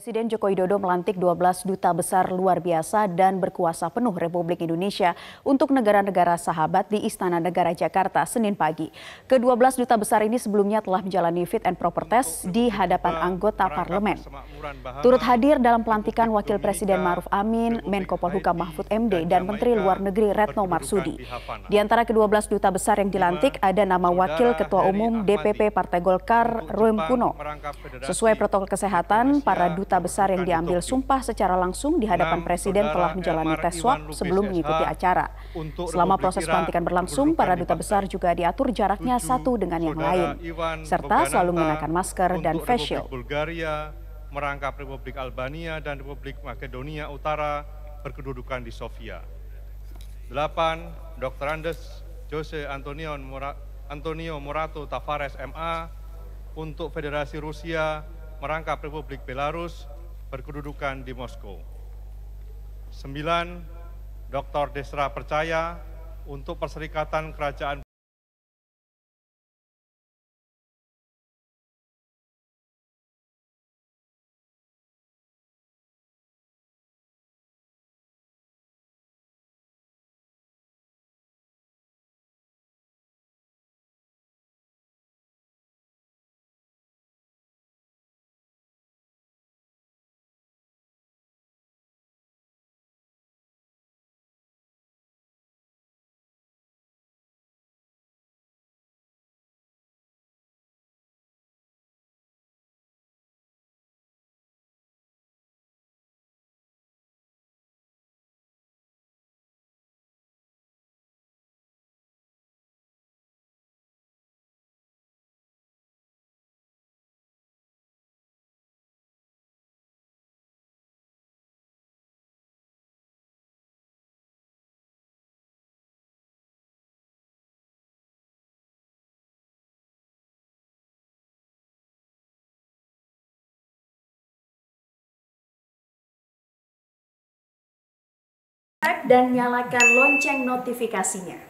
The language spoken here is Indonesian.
Presiden Joko Widodo melantik 12 duta besar luar biasa dan berkuasa penuh Republik Indonesia untuk negara-negara sahabat di Istana Negara Jakarta Senin pagi. Ke-12 duta besar ini sebelumnya telah menjalani fit and proper test di hadapan anggota parlemen. Turut hadir dalam pelantikan Wakil Presiden Maruf Amin, Menko Polhukam Mahfud MD, dan Menteri Luar Negeri Retno Marsudi. Di antara ke-12 duta besar yang dilantik ada nama Wakil Ketua Umum DPP Partai Golkar, Roem Kuno. Sesuai protokol kesehatan, para duta duta besar yang diambil sumpah secara langsung di hadapan presiden telah menjalani tes swab sebelum mengikuti acara. Selama proses pelantikan berlangsung, para duta besar juga diatur jaraknya satu dengan yang lain, serta selalu mengenakan masker dan face shield. Bulgaria, merangkap Republik Albania dan Republik Makedonia Utara berkedudukan di Sofia. 8. Dr. Andes Jose Antonio Morato Tavares MA untuk Federasi Rusia merangkap Republik Belarus berkedudukan di Moskow. 9. Dr. Desra percaya untuk Perserikatan Kerajaan dan nyalakan lonceng notifikasinya.